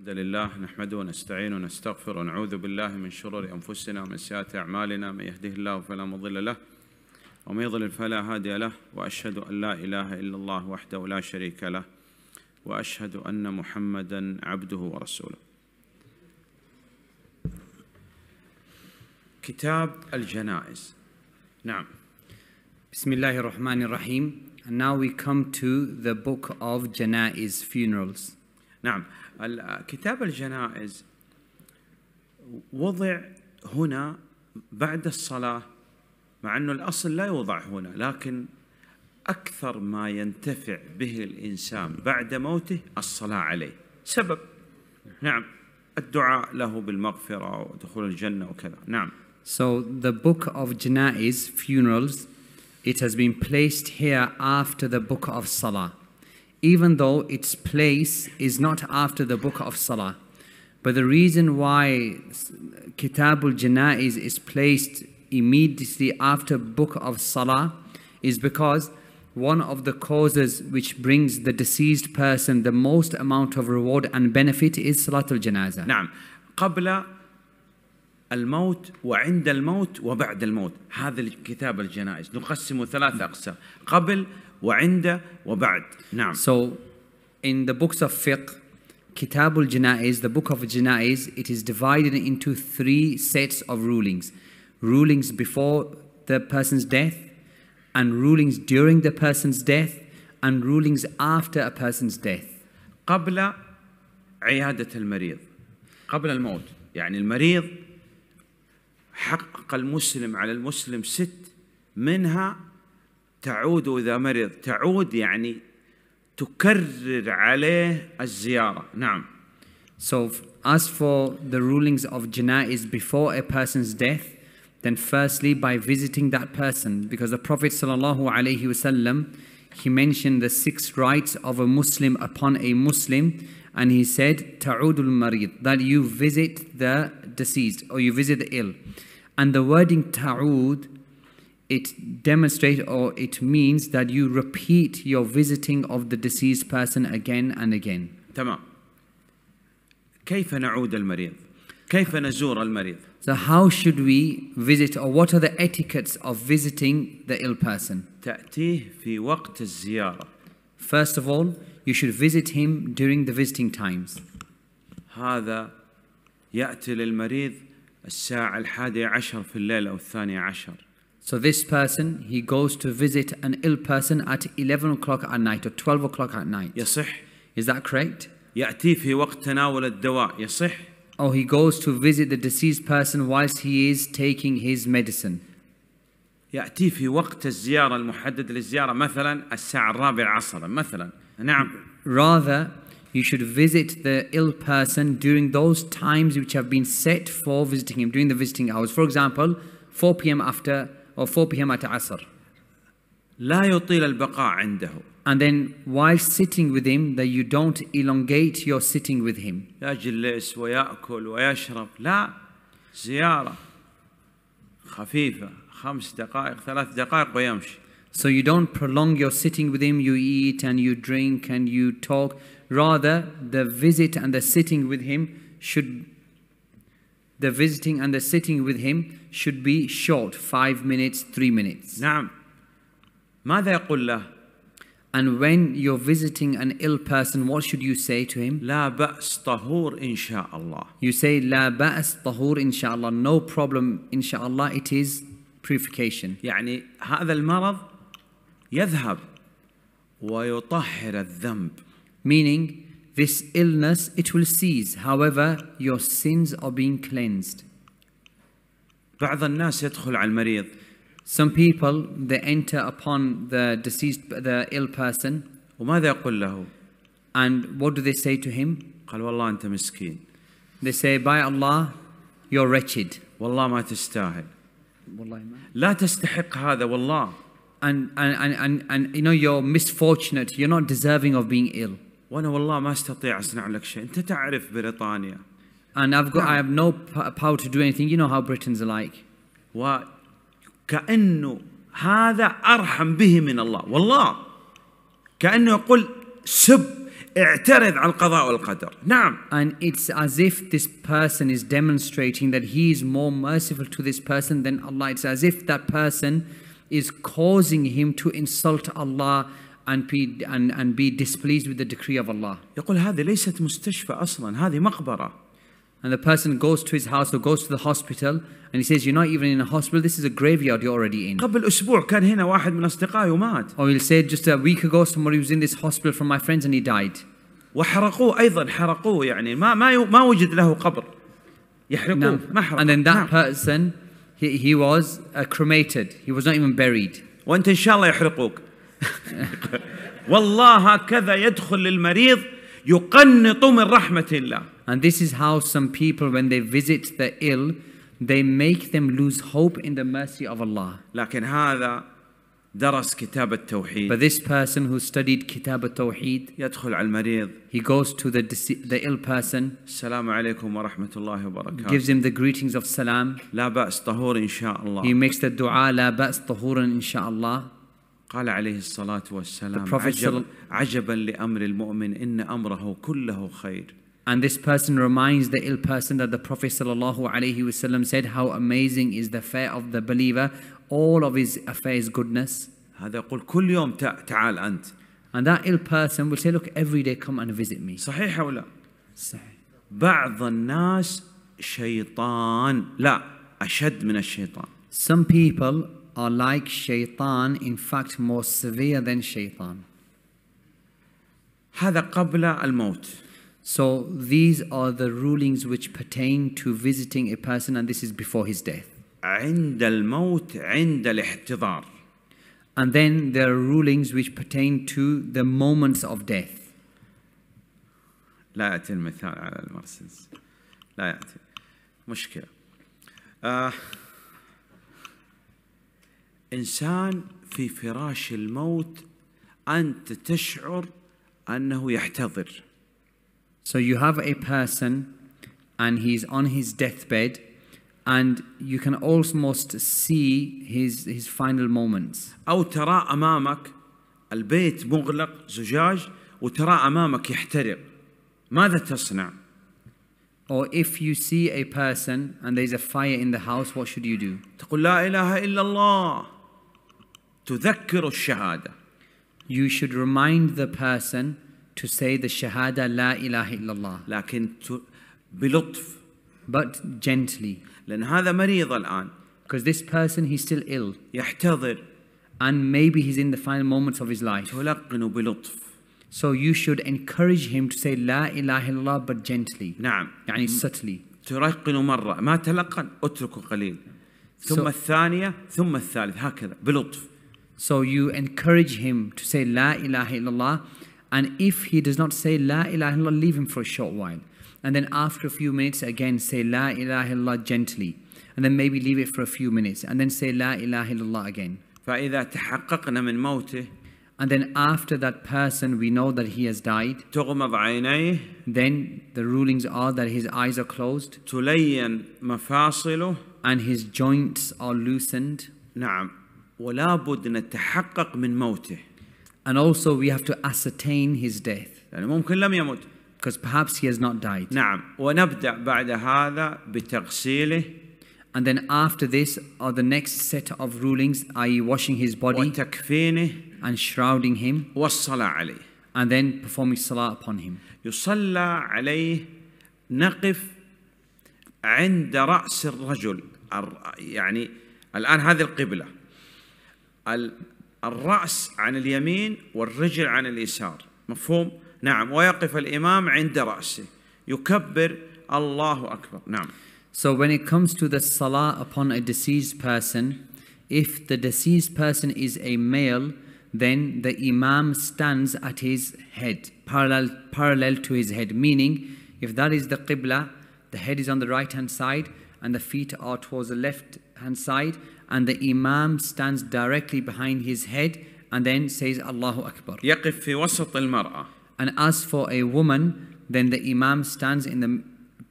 الحمد لله نحمده ونستعينه ونستغفر ونعوذ بالله من شرور انفسنا ومن سيئات اعمالنا من يهده الله فلا مضل له ومن يضلل فلا هادي له واشهد ان لا اله الا الله وحده لا شريك له واشهد ان محمدا عبده ورسوله. كتاب الجنائز. نعم. بسم الله الرحمن الرحيم. And now we come to the book of Janaiz funerals. نعم كتاب الجنائز وضع هنا بعد الصلاة مع أنه الأصل لا يوضع هنا لكن أكثر ما ينتفع به الإنسان بعد موته الصلاة عليه سبب نعم الدعاء له بالمغفرة ودخول الجنة وكذا نعم So the book of Janaiz, funerals, it has been placed here after the book of Salah. even though its place is not after the book of Salah. But the reason why Kitabul Janaiz is placed immediately after book of Salah is because one of the causes which brings the deceased person the most amount of reward and benefit is Salatul Janazah. نعم قبل الموت وعند الموت وبعد الموت هذا الكتاب الجنائز نقسمه ثلاثة أقسام قبل وعند وبعد نعم So in the books of fiqh Kitabul al the book of Janaiz, it is divided into three sets of rulings. Rulings before the person's death, and rulings during the person's death, and rulings after a person's death. قبل عيادة المريض قبل الموت يعني المريض حقق المسلم على المسلم ست منها تعود إذا مرض تعود يعني تكرر عليه الزيارة نعم So as for the rulings of janaiz before a person's death, then firstly by visiting that person, because the Prophet ﷺ, he mentioned the six rights of a Muslim upon a Muslim, and he said, Ta'udul Marid, that you visit the deceased or you visit the ill. And the wording ta'ud it demonstrates or it means that you repeat your visiting of the deceased person again and again. تمام. كيف نعود المريض؟ كيف نزور المريض؟ So how should we visit or what are the etiquettes of visiting the ill person? تأتيه في وقت الزيارة. First of all, you should visit him during the visiting times. هذا يأتي للمريض الساعة الحادية عشر في الليل أو الثانية عشر. So this person, he goes to visit an ill person at 11 o'clock at night or 12 o'clock at night. يصح. Is that correct? يأتي في وقت تناول الدواء. يصح. Or oh, he goes to visit the deceased person whilst he is taking his medicine. يأتي في وقت الزيارة المحدد للزيارة مثلا الساعة الرابعة عصرا مثلا. نعم. Rather, you should visit the ill person during those times which have been set for visiting him, during the visiting hours. For example, 4 p.m. after or 4 p.m. at Asr. لا يطيل البقاء عنده. And then while sitting with him, that you don't elongate your sitting with him. يجلس ويأكل ويشرب. لا زيارة خفيفة خمس دقائق ثلاث دقائق ويمشي. So you don't prolong your sitting with him, you eat and you drink and you talk. Rather, the visit and the sitting with him should the visiting and the sitting with him should be short, five minutes, three minutes. نعم ماذا يقول له؟ And when you're visiting an ill person, what should you say to him? لا بأس طهور إن شاء الله. You say لا بأس طهور إن شاء الله. No problem إن شاء الله. It is purification. يعني هذا المرض يذهب ويطهر الذنب. Meaning this illness, it will cease. However, your sins are being cleansed. بعض الناس يدخل على المريض. Some people, they enter upon the deceased, the ill person. وماذا يقول له؟ And what do they say to him? قال والله أنت مسكين. They say, by Allah, you're wretched. والله ما تستاهل. والله ما. لا تستحق هذا والله. And, and, and, and, and you know, you're misfortunate. You're not deserving of being ill. وانا والله ما استطيع اصنع لك شيء انت تعرف بريطانيا and I've got I have no power to do anything you know how Britons are like وكأنه هذا أرحم به من الله والله كأنه يقول سب اعترض على القضاء والقدر نعم and it's as if this person is demonstrating that he is more merciful to this person than Allah it's as if that person is causing him to insult Allah and be, and, and be displeased with the decree of Allah. يقول هذه ليست مستشفى أصلا هذه مقبرة. And the person goes to his house or goes to the hospital and he says, You're not even in a hospital, this is a graveyard you're already in. قبل أسبوع كان هنا واحد من أصدقائي ومات. Or he'll say, Just a week ago, somebody was in this hospital from my friends and he died. وحرقوه أيضا حرقوه يعني ما ما ما وجد له قبر. يحرقوه ما حرقوه. And then that person, he, he was uh, cremated, he was not even buried. وأنت إن شاء الله يحرقوك. والله هكذا يدخل للمريض يقنط من رحمة الله. And this is how some people when they visit the ill they make them lose hope in the mercy of Allah. لكن هذا درس كتاب التوحيد. But this person who studied كتاب التوحيد يدخل على المريض. He goes to the the ill person. السلام عليكم ورحمة الله وبركاته. Gives him the greetings of salam. لا بأس طهور إن شاء الله. He makes the dua لا بأس طهورا إن شاء الله. قال عليه الصلاة والسلام عجب عجبا لأمر المؤمن إن أمره كله خير And this person reminds the ill person that the Prophet ﷺ said, How amazing is the fate of the believer, all of his affairs goodness. هذا يقول كل يوم تعال أنت. And that ill person will say, Look, every day come and visit me. صحيح أو لا؟ صحيح. بعض الناس شيطان لا أشد من الشيطان. Some people are like shaitan, in fact more severe than shaitan. هذا قبل الموت. So these are the rulings which pertain to visiting a person and this is before his death. عند الموت عند الاحتضار. And then there are rulings which pertain to the moments of death. لا يأتي المثال على المرسلز. لا يأتي. مشكلة. انسان في فراش الموت انت تشعر انه يحتضر So you have a person and he's on his deathbed and you can almost see his his final moments. أو ترى أمامك البيت مغلق زجاج وترى أمامك يحترق. ماذا تصنع؟ Or if you see a person and there's a fire in the house, what should you do? تقول لا إله إلا الله. تذكر الشهادة You should remind the person to say the shahada la ilaha illallah. لكن بلطف but gently. لأن هذا مريض الآن. Because this person he's still ill. يحتضر. And maybe he's in the final moments of his life. تلقنه بلطف. So you should encourage him to say لا إله إلا الله but gently. نعم. يعني subtly. تلقنه مرة ما تلقن اتركه قليل. ثم so, الثانية ثم الثالث هكذا بلطف. So you encourage him to say La ilaha illallah. And if he does not say La ilaha illallah, leave him for a short while. And then after a few minutes, again say La ilaha illallah gently. And then maybe leave it for a few minutes. And then say La ilaha illallah again. and then after that person, we know that he has died. Then the rulings are that his eyes are closed. And his joints are loosened. ولا بد نتحقق من موته And also we have to ascertain his death. يعني ممكن لم يمت. Because perhaps he has not died. نعم ونبدأ بعد هذا بتغسيله And then after this are the next set of rulings, i.e. washing his body وتكفينه and shrouding him والصلاة عليه and then performing salah upon him. يصلى عليه نقف عند رأس الرجل يعني الآن هذه القبلة الرأس عن اليمين والرجل عن اليسار مفهوم؟ نعم ويقف الإمام عند رأسه يكبر الله أكبر نعم So when it comes to the salah upon a deceased person, if the deceased person is a male, then the imam stands at his head, parallel, parallel to his head, meaning if that is the qibla, the head is on the right hand side and the feet are towards the left hand side and the Imam stands directly behind his head and then says Allahu Akbar. يقف في وسط المرأة. And as for a woman, then the Imam stands in the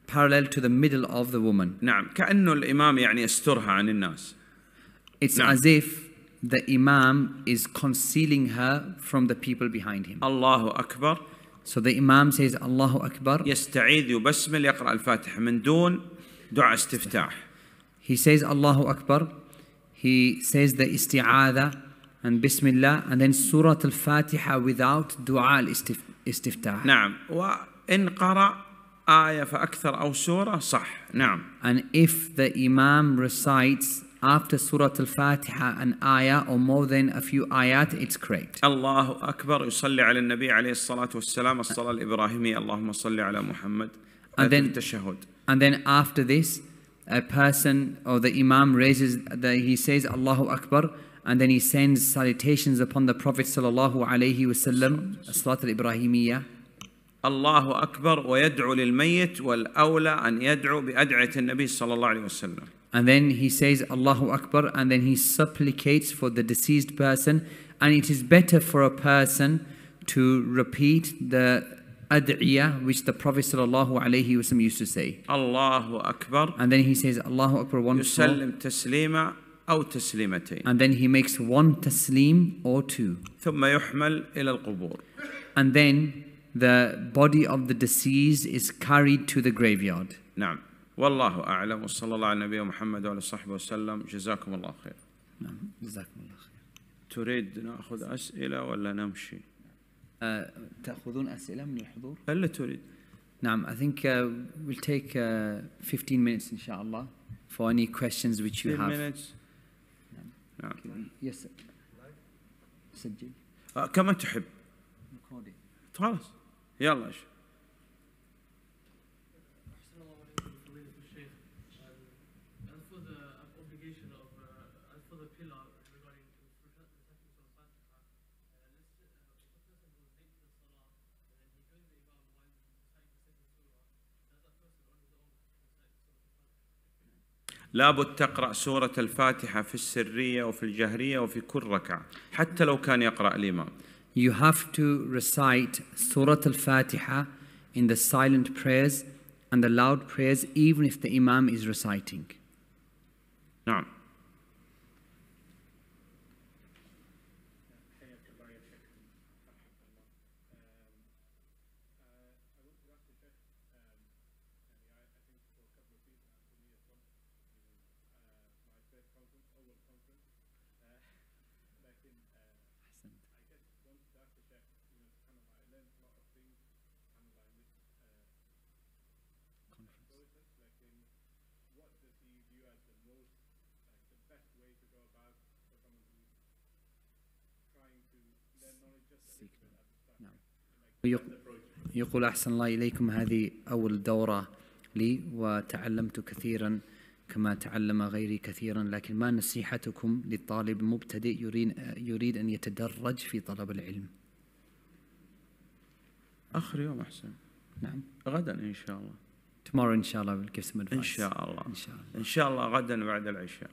parallel to the middle of the woman. نعم كأنه الإمام يعني أسترها عن الناس. It's نعم. as if the Imam is concealing her from the people behind him. الله أكبر. So the Imam says "Allahu akbar." يستعيد يبسمل يقرأ الفاتحة من دون دعاء استفتاح. He says "Allahu akbar." he says the isti'adha and Bismillah and then Surah Al-Fatiha without du'a al الاستفتاح نعم وإن قرأ آية فأكثر أو سورة صح نعم and if the Imam recites after Surah Al-Fatiha an ayah or more than a few ayat it's correct الله أكبر يصلي على النبي عليه الصلاة والسلام الصلاة الإبراهيمية اللهم على محمد and then, and then after this a person or the Imam raises, the, he says Allahu Akbar and then he sends salutations upon the Prophet sallallahu alaihi wasallam, Salat al-Ibrahimiyya. الله أكبر ويدعو للميت والأولى أن يدعو بأدعية النبي صلى sallallahu عليه wasallam. And then he says Allahu Akbar and then he supplicates for the deceased person and it is better for a person to repeat the ad'iyah which the Prophet sallallahu alaihi wasallam used to say. Allahu Akbar. And then he says Allahu Akbar once more. تسليما أو تسليمتين. And then he makes one taslim or two. ثم يحمل إلى القبور. And then the body of the deceased is carried to the graveyard. نعم. والله أعلم وصلى الله على نبينا محمد وعلى صحبه وسلم جزاكم الله خير. نعم جزاكم الله خير. تريد ناخذ أسئلة ولا نمشي؟ تأخذون أسئلة من الحضور؟ هل تريد؟ نعم I think uh, we'll take uh, 15 minutes إن شاء الله for any questions which you have. 15 minutes. نعم. نعم. Yes. سجل. كما تحب. خلاص. يلا. لابد تقرأ سورة الفاتحة في السرية وفي الجهرية وفي كل ركعة حتى لو كان يقرأ الإمام You have to recite Surah Al-Fatiha in the silent prayers and the loud prayers even if the Imam is reciting. نعم نعم يقول أحسن الله إليكم هذه أول دورة لي وتعلمت كثيرا كما تعلم غيري كثيرا لكن ما نصيحتكم للطالب المبتدئ يريد, يريد أن يتدرج في طلب العلم آخر يوم أحسن نعم غدا إن شاء الله tomorrow إن شاء الله بالقسم إن شاء الله إن شاء الله, إن شاء الله غدا بعد العشاء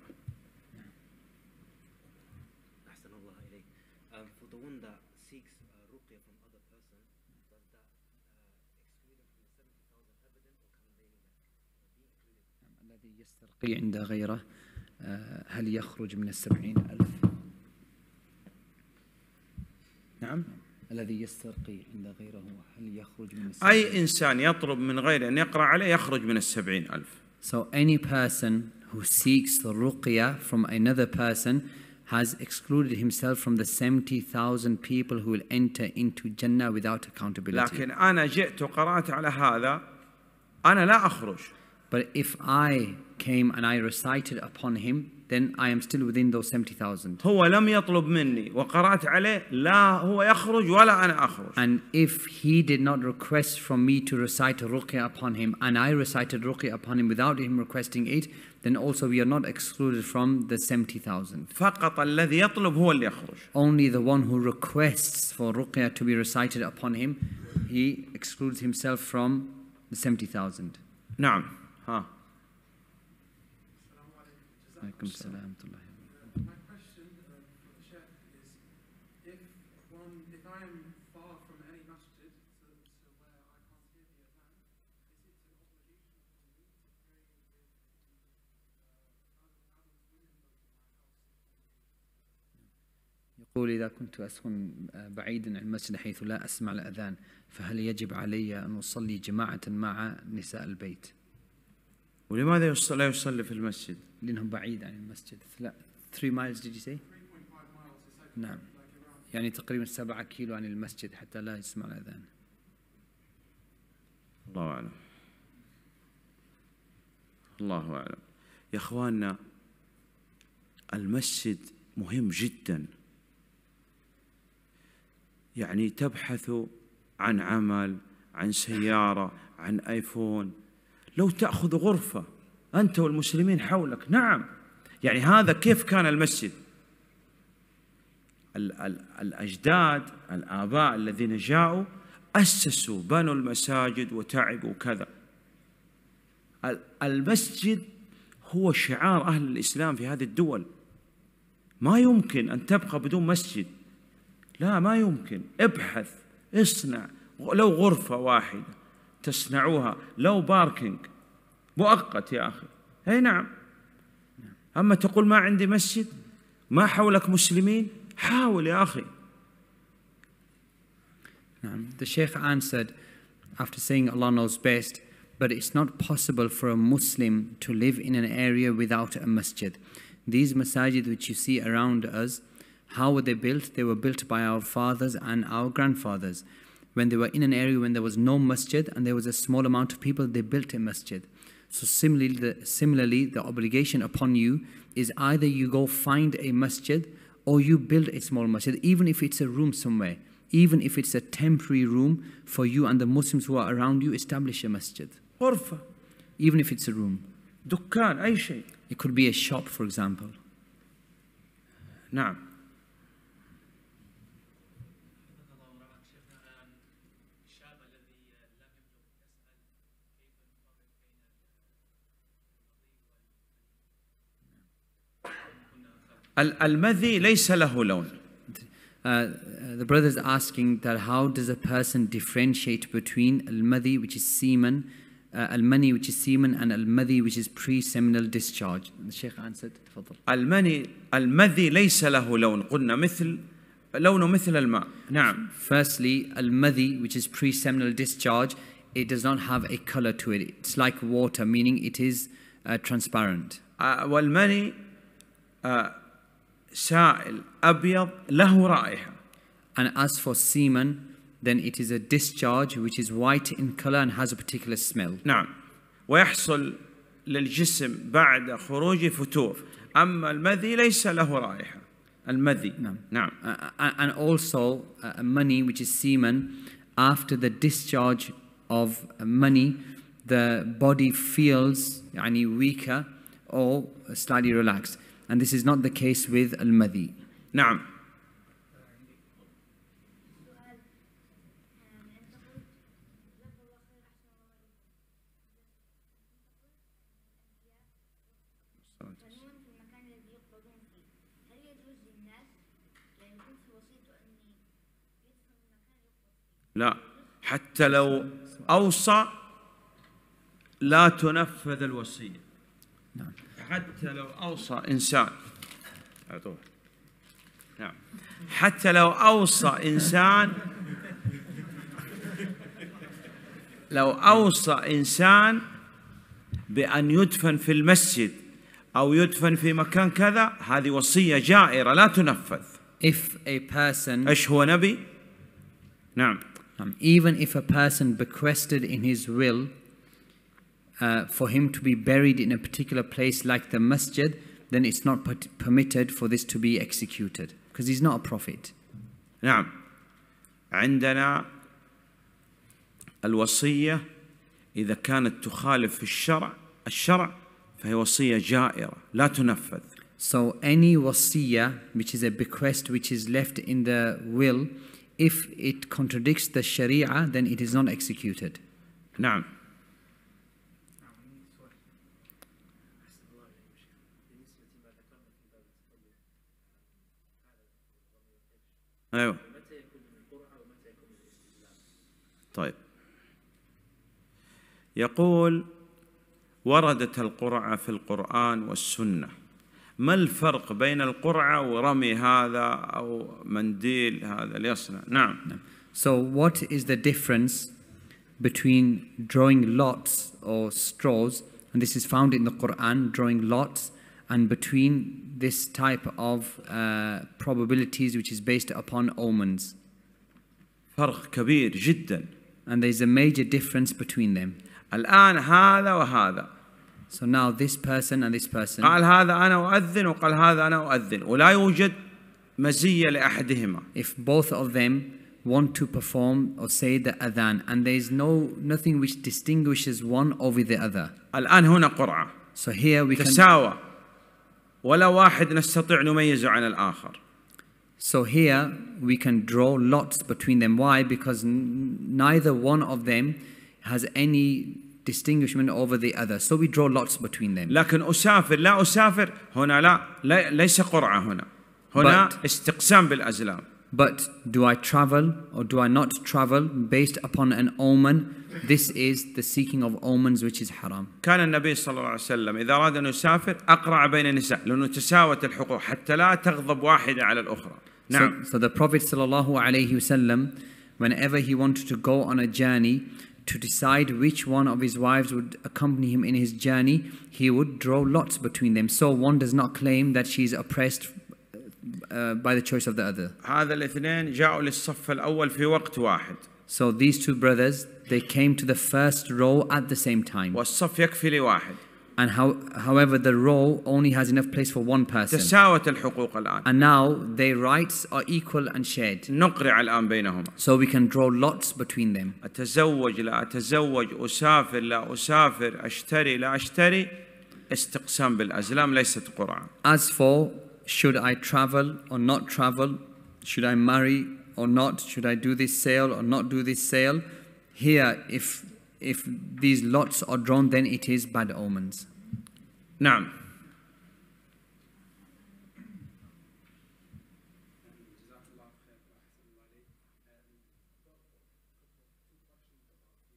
بقي عنده غيره آه، هل يخرج من السبعين ألف نعم الذي يسترقي عند غيره هل يخرج من السبعين أي إنسان يطلب من غيره أن يقرأ عليه يخرج من السبعين ألف So any person who seeks the ruqya from another person has excluded himself from the 70,000 people who will enter into Jannah without accountability. لكن أنا جئت وقرأت على هذا أنا لا أخرج. But if I came and I recited upon him, then I am still within those 70,000. هو لم يطلب مني وقرأت عليه لا هو يخرج ولا أنا أخرج. And if he did not request from me to recite ruqya upon him and I recited ruqya upon him without him requesting it, then also we are not excluded from the 70,000. فقط الذي يطلب هو اللي يخرج. Only the one who requests for ruqya to be recited upon him, he excludes himself from the 70,000. نعم. ها عليكم السلام ورحمة الله يقول إذا كنت أسكن بعيدا عن المسجد حيث لا أسمع الأذان فهل يجب علي أن أصلي جماعة مع نساء البيت؟ ولماذا لا يصلي في المسجد؟ لأنهم بعيد عن المسجد 3 miles did you say؟ نعم يعني تقريبا 7 كيلو عن المسجد حتى لا يسمع الأذان الله أعلم الله أعلم يا أخواننا المسجد مهم جدا يعني تبحث عن عمل عن سيارة عن آيفون لو تأخذ غرفة أنت والمسلمين حولك نعم يعني هذا كيف كان المسجد الأجداد الآباء الذين جاءوا أسسوا بنوا المساجد وتعبوا وكذا المسجد هو شعار أهل الإسلام في هذه الدول ما يمكن أن تبقى بدون مسجد لا ما يمكن ابحث اصنع لو غرفة واحدة تصنعوها لو باركينج مؤقت يا أخي أي نعم أما تقول ما عندي مسجد ما حولك مسلمين حاول يا أخي The Sheikh answered after saying Allah knows best but it's not possible for a Muslim to live in an area without a masjid. These masajid which you see around us, how were they built? They were built by our fathers and our grandfathers when they were in an area when there was no masjid and there was a small amount of people, they built a masjid. So similarly, the, similarly, the obligation upon you is either you go find a masjid or you build a small masjid, even if it's a room somewhere, even if it's a temporary room for you and the Muslims who are around you, establish a masjid. Orfa. Even if it's a room. دكان It could be a shop, for example. نعم. المذي ليس له لون. Uh, the brother is asking that how does a person differentiate between al-madhi which is semen, uh, al-mani which is semen and al-madhi which is pre-seminal discharge. The Sheikh answered, تفضل. المني المذي ليس له لون قلنا مثل لونه مثل الماء. نعم. Firstly, al-madhi which is pre-seminal discharge, it does not have a color to it. It's like water, meaning it is uh, transparent. والمني سائل أبيض له رائحة And as for semen, then it is a discharge which is white in color and has a particular smell. نعم ويحصل للجسم بعد خروج فتور أما المذي ليس له رائحة المذي نعم نعم uh, and also uh, money which is semen after the discharge of money the body feels يعني weaker or slightly relaxed And this is not the case with al madi نعم. لا حتى لو أوصى لا تنفذ الوصية نعم حتى لو أوصى إنسان أعطوه نعم حتى لو أوصى إنسان لو أوصى إنسان بأن يدفن في المسجد أو يدفن في مكان كذا هذه وصية جائرة لا تنفذ if a person إيش هو نبي؟ نعم um, even if a person bequested in his will Uh, for him to be buried in a particular place like the masjid, then it's not permitted for this to be executed because he's not a prophet. نعم عندنا الوصية إذا كانت تخالف الشرع الشرع فهي وصية جائرة لا تنفذ. So any wasiya which is a bequest which is left in the will if it contradicts the sharia then it is not executed. نعم ايوه طيب يقول وردت القرعة في القرآن والسنة ما الفرق بين القرعة ورمي هذا أو منديل هذا ليصنع نعم So what is the difference between drawing lots or straws and this is found in the Quran drawing lots and between this type of uh, probabilities which is based upon omens. فرق كبير جدا. And there's a major difference between them. الآن هذا وهذا. So now this person and this person. قال هذا أنا أؤذن وقال هذا أنا أؤذن ولا يوجد مزية لأحدهما. If both of them want to perform or say the adhan and there is no nothing which distinguishes one over the other. الآن هنا قرعة. So here we تساوى. can ولا واحد نستطيع نميزه عن الآخر. So here we can draw lots between them. Why? Because neither one of them has any distinguishment over the other. So we draw lots between them. لكن أسافر لا أسافر هنا لا, لا ليس قرعة هنا. هنا but, استقسام بالأزلام. But do I travel or do I not travel based upon an omen? This is the seeking of omens which is haram. كان النبي صلى الله عليه وسلم إذا أراد أن يسافر أقرع بين النساء لأنه تساوت الحقوق حتى لا تغضب واحدة على الأخرى. نعم. So, so the Prophet صلى الله عليه وسلم whenever he wanted to go on a journey to decide which one of his wives would accompany him in his journey, he would draw lots between them. So one does not claim that she is oppressed uh, by the choice of the other. هذا الاثنين جاءوا للصف الأول في وقت واحد. So these two brothers, they came to the first row at the same time. والصف يكفي لواحد And how, however, the row only has enough place for one person. And now their rights are equal and shared. So we can draw lots between them. أتزوج لا أتزوج أسافر لا أسافر أشتري لا أشتري استقسام بالأزلام ليست قرعة As for should I travel or not travel, should I marry or not? Should I do this sale or not do this sale? Here, if, if these lots are drawn, then it is bad omens. Now.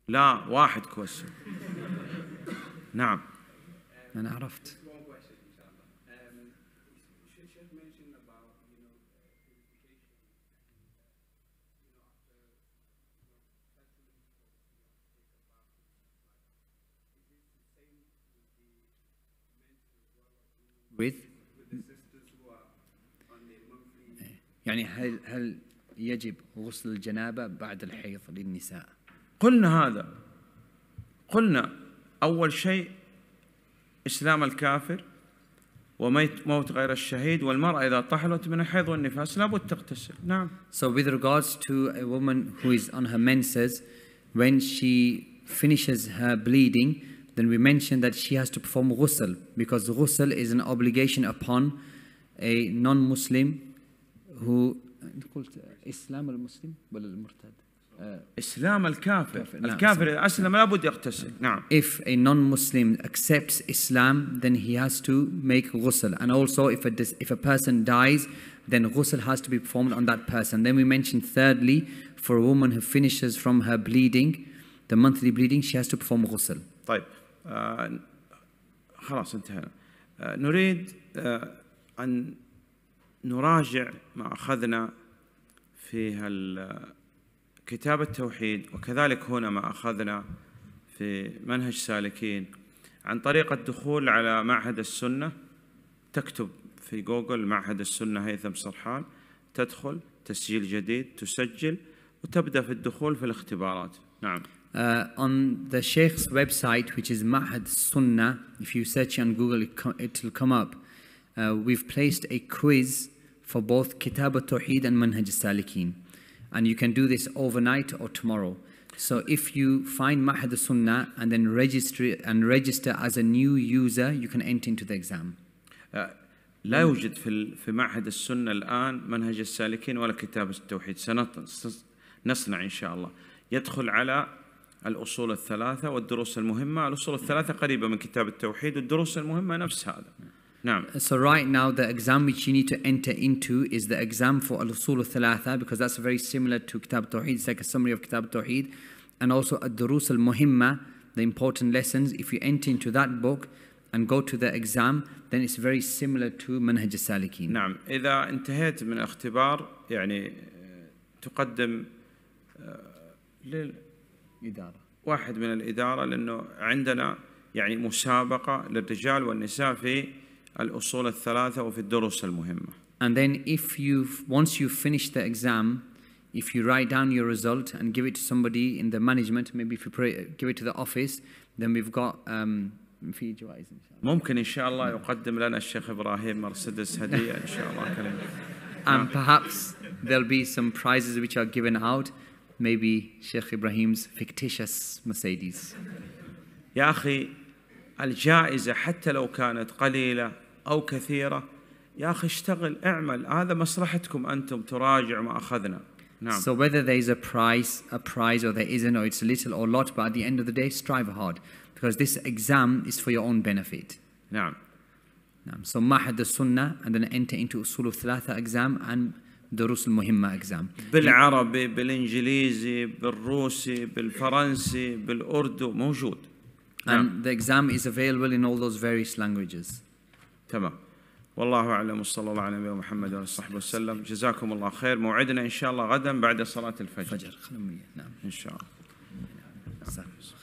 لا واحد كويشن نعم أنا عرفت with, يعني هل هل يجب غسل الجنابة بعد الحيض للنساء قلنا هذا قلنا أول شيء إسلام الكافر وميت موت غير الشهيد والمرأة إذا طحلت من الحيض والنفاس لابد تغتسل نعم So with regards to a woman who is on her menses when she finishes her bleeding Then we mentioned that she has to perform ghusl because ghusl is an obligation upon a non-Muslim who إسلام المسلم ولا المرتد؟ إسلام al الكافر أسلم نعم If a non-Muslim accepts Islam then he has to make ghusl and also if a, if a person dies then ghusl has to be performed on that person then we mentioned thirdly for a woman who finishes from her bleeding the monthly bleeding she has to perform ghusl طيب آه، خلاص انتهينا آه، نريد آه، أن نراجع ما أخذنا في كتاب التوحيد وكذلك هنا ما أخذنا في منهج سالكين عن طريق الدخول على معهد السنة تكتب في جوجل معهد السنة هيثم سرحان تدخل تسجيل جديد تسجل وتبدأ في الدخول في الاختبارات نعم Uh, on the Sheikh's website, which is Mahad Sunnah, if you search on Google, it will come up. Uh, we've placed a quiz for both Kitab al-Tawheed and Manhaj al-Salikin. And you can do this overnight or tomorrow. So if you find Mahad Sunnah and then register and register as a new user, you can enter into the exam. Uh, لا يوجد في في معهد السنة الآن منهج السالكين ولا كتاب التوحيد سنصنع إن شاء الله يدخل على الأصول الثلاثة والدروس المهمة الأصول الثلاثة قريبة من كتاب التوحيد والدروس المهمة نفس هذا نعم So right now the exam which you need to enter into is the exam for الأصول الثلاثة because that's very similar to كتاب التوحيد it's like a summary of كتاب التوحيد and also الدروس المهمة the important lessons if you enter into that book and go to the exam then it's very similar to منهج السالكين نعم إذا انتهيت من الاختبار يعني تقدم uh, إدارة واحد من الإدارة لأنه عندنا يعني مسابقة للرجال والنساء في الأصول الثلاثة وفي الدروس المهمة. And then if you once you finish the exam, if you write down your result and give it to somebody in the management, maybe if you give it to the office, then we've got um, في جوائز إن شاء الله. ممكن إن شاء الله يقدم لنا الشيخ إبراهيم مرسيدس هدية إن شاء الله كريم. And perhaps there'll be some prizes which are given out. maybe Sheikh Ibrahim's fictitious Mercedes. يا أخي الجائزة حتى لو كانت قليلة أو كثيرة يا أخي اشتغل اعمل هذا مصلحتكم أنتم تراجع ما أخذنا نعم. So whether there is a prize, a prize or there isn't, or it's a little or a lot, but at the end of the day, strive hard because this exam is for your own benefit. So mahad the sunnah and then enter into usul thalatha exam and دروس المهمة اكزام بالعربي بالإنجليزي بالروسي بالفرنسي بالأردو موجود نعم. And the exam is available in all those various languages. تمام والله اعلم وصلى الله على نبينا محمد وعلى وصحبه وسلم جزاكم الله خير موعدنا ان شاء الله غدا بعد صلاه الفجر الفجر نعم ان شاء الله نعم.